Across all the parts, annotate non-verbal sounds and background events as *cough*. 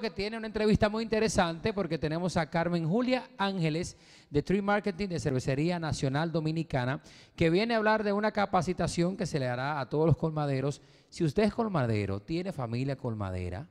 que tiene una entrevista muy interesante porque tenemos a Carmen Julia Ángeles de Tree Marketing de Cervecería Nacional Dominicana que viene a hablar de una capacitación que se le hará a todos los colmaderos. Si usted es colmadero, tiene familia colmadera,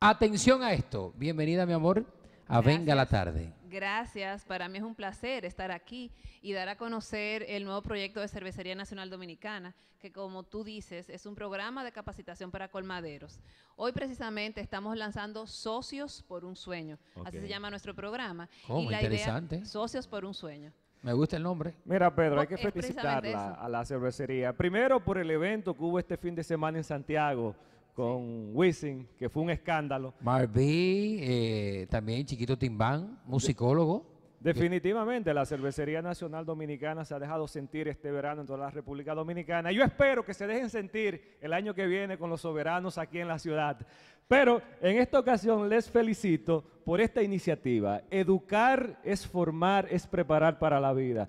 atención a esto. Bienvenida mi amor a Venga la tarde. Gracias, para mí es un placer estar aquí y dar a conocer el nuevo proyecto de Cervecería Nacional Dominicana, que como tú dices, es un programa de capacitación para colmaderos. Hoy precisamente estamos lanzando Socios por un Sueño, así se llama nuestro programa. y la interesante. Idea, Socios por un Sueño. Me gusta el nombre. Mira, Pedro, hay oh, que felicitarla a la cervecería. Primero por el evento que hubo este fin de semana en Santiago con Wisin, que fue un escándalo. Marví, eh, también Chiquito Timbán, musicólogo. Definitivamente, la Cervecería Nacional Dominicana se ha dejado sentir este verano en toda la República Dominicana. Yo espero que se dejen sentir el año que viene con los soberanos aquí en la ciudad. Pero en esta ocasión les felicito por esta iniciativa. Educar es formar, es preparar para la vida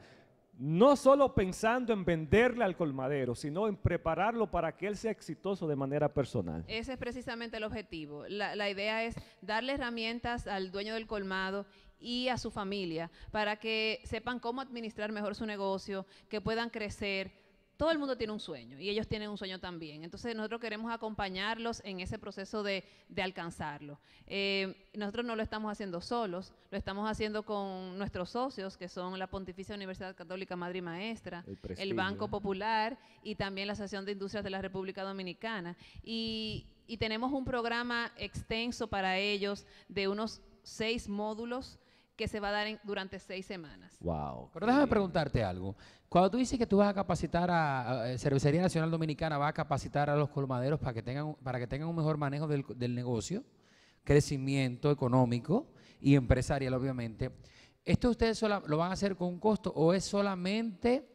no solo pensando en venderle al colmadero, sino en prepararlo para que él sea exitoso de manera personal. Ese es precisamente el objetivo. La, idea es darle herramientas al dueño del colmado y a su familia para que sepan cómo administrar mejor su negocio, que puedan crecer, todo el mundo tiene un sueño y ellos tienen un sueño también. Entonces nosotros queremos acompañarlos en ese proceso de, alcanzarlo. Eh, nosotros no lo estamos haciendo solos, lo estamos haciendo con nuestros socios, que son la Pontificia Universidad Católica Madre y Maestra, el, Banco Popular y también la Asociación de Industrias de la República Dominicana. Y, y tenemos un programa extenso para ellos de unos seis módulos que se va a dar en, durante seis semanas. Wow. Pero déjame preguntarte algo. Cuando tú dices que tú vas a capacitar a, Servicería eh, Nacional Dominicana, va a capacitar a los colmaderos para que tengan, para que tengan un mejor manejo del, negocio, crecimiento económico y empresarial, obviamente. ¿Esto ustedes lo van a hacer con un costo o es solamente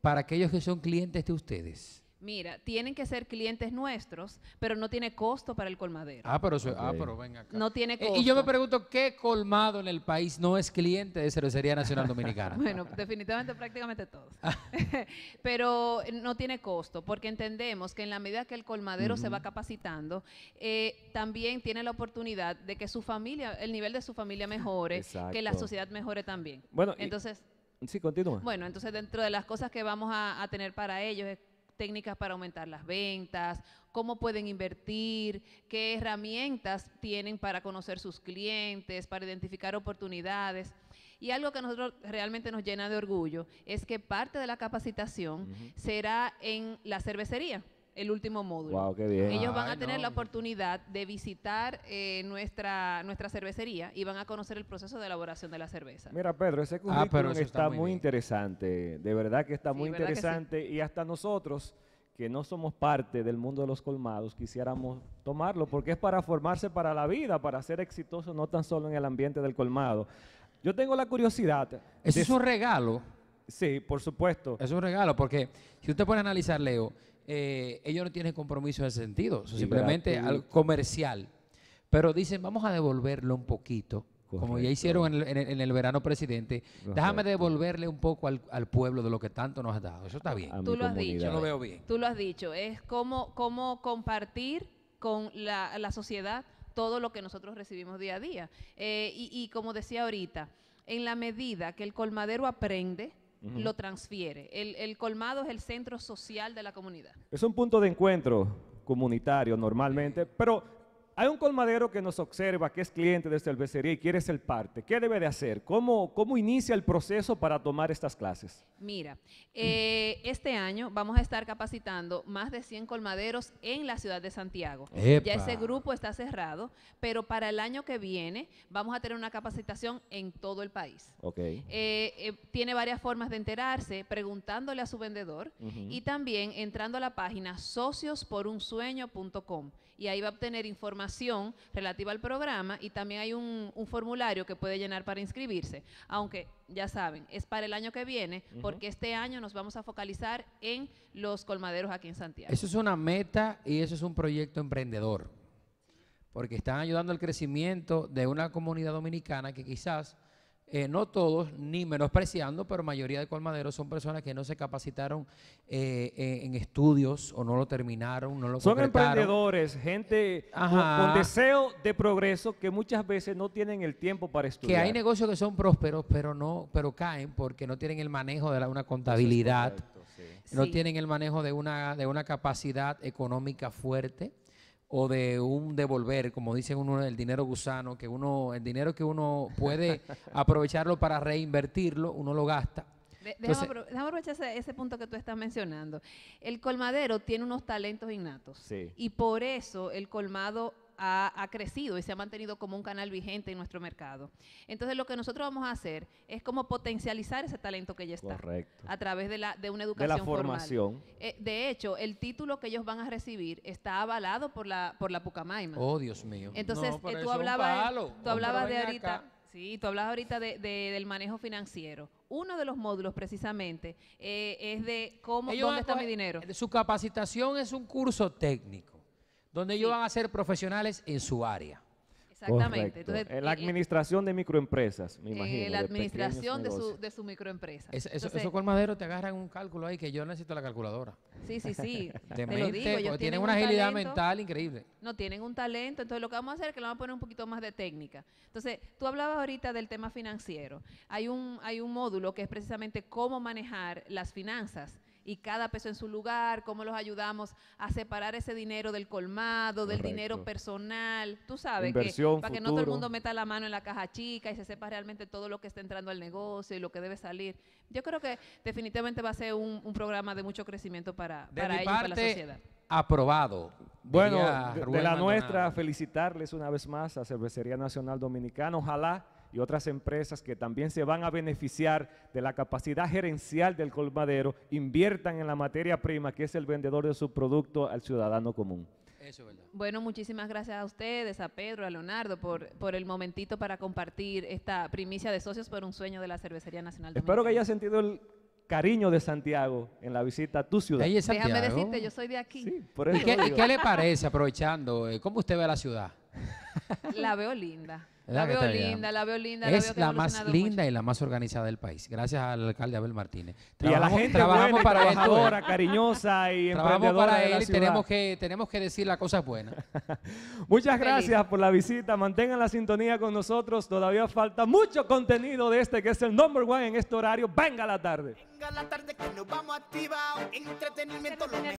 para aquellos que son clientes de ustedes? Mira, tienen que ser clientes nuestros, pero no tiene costo para el colmadero. Ah, pero, ah, venga acá. No tiene costo. Eh, y yo me pregunto, ¿qué colmado en el país no es cliente de Cervecería Nacional Dominicana? *laughs* bueno, definitivamente prácticamente todos. *laughs* pero no tiene costo, porque entendemos que en la medida que el colmadero se va capacitando, eh, también tiene la oportunidad de que su familia, el nivel de su familia mejore, que la sociedad mejore también. Bueno, entonces... sí, continúa. Bueno, entonces dentro de las cosas que vamos a, a tener para ellos es técnicas para aumentar las ventas, cómo pueden invertir, qué herramientas tienen para conocer sus clientes, para identificar oportunidades. Y algo que a nosotros realmente nos llena de orgullo es que parte de la capacitación será en la cervecería el último módulo. Ellos van a tener la oportunidad de visitar eh, nuestra, nuestra cervecería y van a conocer el proceso de elaboración de la cerveza. Mira, Pedro, ese ah, curso está, muy, interesante. De verdad que está muy interesante. Y hasta nosotros, que no somos parte del mundo de los colmados, quisiéramos tomarlo porque es para formarse para la vida, para ser exitoso no tan solo en el ambiente del colmado. Yo tengo la curiosidad. ¿Eso es un regalo? Sí, por supuesto. Es un regalo, porque si usted puede analizar, Leo, eh, ellos no tienen compromiso en ese sentido, simplemente al comercial. Pero dicen, vamos a devolverlo un poquito, como ya hicieron en el, verano presidente. Déjame devolverle un poco al, pueblo de lo que tanto nos ha dado. Eso está bien. Tú lo has dicho. Yo lo veo bien. Tú lo has dicho. Es como, cómo compartir con la, sociedad todo lo que nosotros recibimos día a día. Eh, y, y como decía ahorita, en la medida que el colmadero aprende, lo transfiere. El, el, colmado es el centro social de la comunidad. Es un punto de encuentro comunitario normalmente, pero hay un colmadero que nos observa, que es cliente de cervecería y quiere ser parte. ¿Qué debe de hacer? ¿Cómo, inicia el proceso para tomar estas clases? Mira, eh, este año vamos a estar capacitando más de 100 colmaderos en la ciudad de Santiago. Ya ese grupo está cerrado, pero para el año que viene vamos a tener una capacitación en todo el país. Eh, eh, tiene varias formas de enterarse, preguntándole a su vendedor y también entrando a la página sociosporunsueño.com y ahí va a obtener información relativa al programa y también hay un, formulario que puede llenar para inscribirse. Aunque ya saben, es para el año que viene, porque este año nos vamos a focalizar en los colmaderos aquí en Santiago. Eso es una meta y eso es un proyecto emprendedor, porque están ayudando al crecimiento de una comunidad dominicana que quizás eh, no todos, ni menospreciando, pero mayoría de colmaderos son personas que no se capacitaron eh, eh, en estudios o no lo terminaron, no lo Son emprendedores, gente con, deseo de progreso que muchas veces no tienen el tiempo para estudiar. Que hay negocios que son prósperos, pero no, pero caen porque no tienen el manejo de una contabilidad, no tienen el manejo de una, de una capacidad económica fuerte o de un devolver, como dicen uno, el dinero gusano, que uno, el dinero que uno puede *laughs* aprovecharlo para reinvertirlo, uno lo gasta. déjame, aprovechar ese, punto que tú estás mencionando. El colmadero tiene unos talentos innatos y por eso el colmado ha, crecido y se ha mantenido como un canal vigente en nuestro mercado. Entonces, lo que nosotros vamos a hacer es como potencializar ese talento que ya está. Correcto. A través de, la, de una educación. De formación. Eh, de hecho, el título que ellos van a recibir está avalado por la, por la Pucamaima. Oh, Dios mío. Entonces, eh, tú hablabas, tú hablabas de ahorita. Sí, tú hablabas ahorita de, del manejo financiero. Uno de los módulos, precisamente, eh, es de cómo, dónde está mi dinero. Su capacitación es un curso técnico donde ellos van a ser profesionales en su área. Exactamente. en la eh, administración de microempresas, me eh, imagino. En la administración de, su, microempresa. eso, con Madero te agarran un cálculo ahí que yo necesito la calculadora. Sí, sí, sí. *laughs* te digo, tienen, una agilidad mental increíble. No, tienen un talento. Entonces, lo que vamos a hacer es que le vamos a poner un poquito más de técnica. Entonces, tú hablabas ahorita del tema financiero. Hay un, hay un módulo que es precisamente cómo manejar las finanzas y cada peso en su lugar, cómo los ayudamos a separar ese dinero del colmado, del dinero personal, tú sabes, que, para que no todo el mundo meta la mano en la caja chica y se sepa realmente todo lo que está entrando al negocio y lo que debe salir. Yo creo que definitivamente va a ser un, programa de mucho crecimiento para, ellos y para la sociedad. Aprobado. Bueno, de, la nuestra, felicitarles una vez más a Cervecería Nacional Dominicana. Ojalá y otras empresas que también se van a beneficiar de la capacidad gerencial del colmadero, inviertan en la materia prima que es el vendedor de su producto al ciudadano común. bueno, muchísimas gracias a ustedes, a Pedro, a Leonardo, por, por el momentito para compartir esta primicia de socios por un sueño de la Cervecería Nacional. Dominicana. Espero que haya sentido el cariño de Santiago en la visita a tu ciudad. Déjame decirte, yo soy de aquí. qué, le parece, aprovechando, eh, cómo usted ve la ciudad? La veo linda. La, veo linda, la veo linda. Es la, más linda y la más organizada del país. Gracias al alcalde Abel Martínez. y a la gente para trabajadora, cariñosa y Trabajamos para él tenemos que, tenemos que decir las cosas buenas. *laughs* Muchas gracias por la visita. Mantengan la sintonía con nosotros. Todavía falta mucho contenido de este que es el number one en este horario. Venga la tarde. Venga la tarde que nos vamos en Entretenimiento.